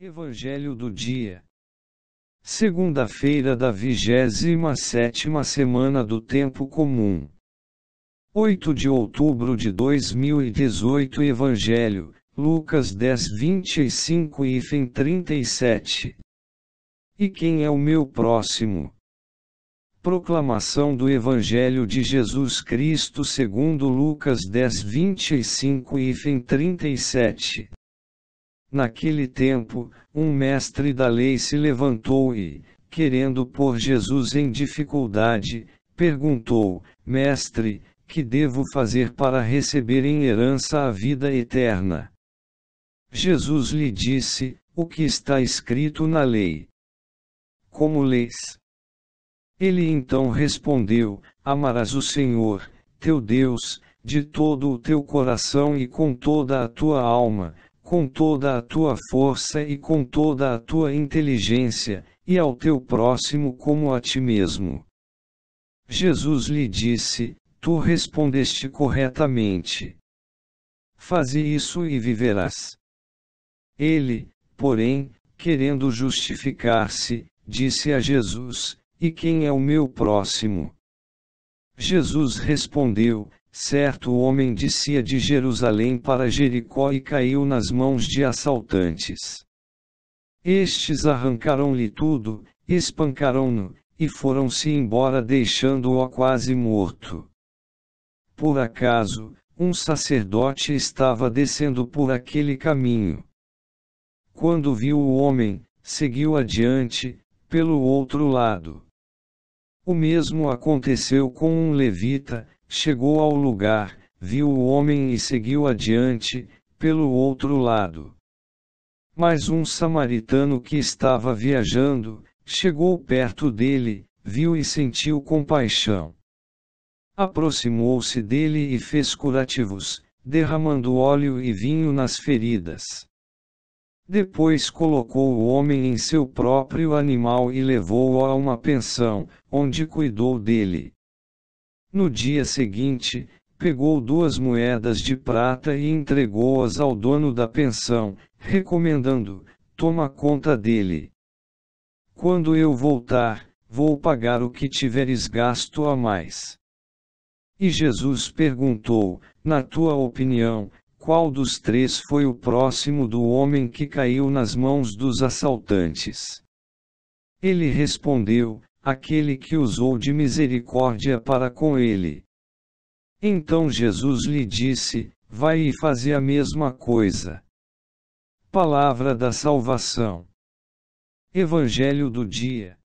Evangelho do dia. Segunda-feira da vigésima sétima semana do tempo comum. 8 de outubro de 2018 Evangelho, Lucas 10, 25 e 37. E quem é o meu próximo? Proclamação do Evangelho de Jesus Cristo segundo Lucas 10, 25 e 37. Naquele tempo, um mestre da lei se levantou e, querendo pôr Jesus em dificuldade, perguntou: Mestre, que devo fazer para receber em herança a vida eterna? Jesus lhe disse: O que está escrito na lei? Como leis? Ele então respondeu: Amarás o Senhor, teu Deus, de todo o teu coração e com toda a tua alma com toda a tua força e com toda a tua inteligência, e ao teu próximo como a ti mesmo. Jesus lhe disse: Tu respondeste corretamente. Faze isso e viverás. Ele, porém, querendo justificar-se, disse a Jesus: E quem é o meu próximo? Jesus respondeu: Certo homem descia de Jerusalém para Jericó e caiu nas mãos de assaltantes. Estes arrancaram-lhe tudo, espancaram-no, e foram-se embora deixando-o quase morto. Por acaso, um sacerdote estava descendo por aquele caminho. Quando viu o homem, seguiu adiante, pelo outro lado. O mesmo aconteceu com um levita, Chegou ao lugar, viu o homem e seguiu adiante, pelo outro lado. Mas um samaritano que estava viajando, chegou perto dele, viu e sentiu compaixão. Aproximou-se dele e fez curativos, derramando óleo e vinho nas feridas. Depois colocou o homem em seu próprio animal e levou-o a uma pensão, onde cuidou dele. No dia seguinte, pegou duas moedas de prata e entregou-as ao dono da pensão, recomendando: toma conta dele. Quando eu voltar, vou pagar o que tiveres gasto a mais. E Jesus perguntou: na tua opinião, qual dos três foi o próximo do homem que caiu nas mãos dos assaltantes? Ele respondeu: aquele que usou de misericórdia para com ele. Então Jesus lhe disse: Vai e faze a mesma coisa. Palavra da Salvação. Evangelho do Dia.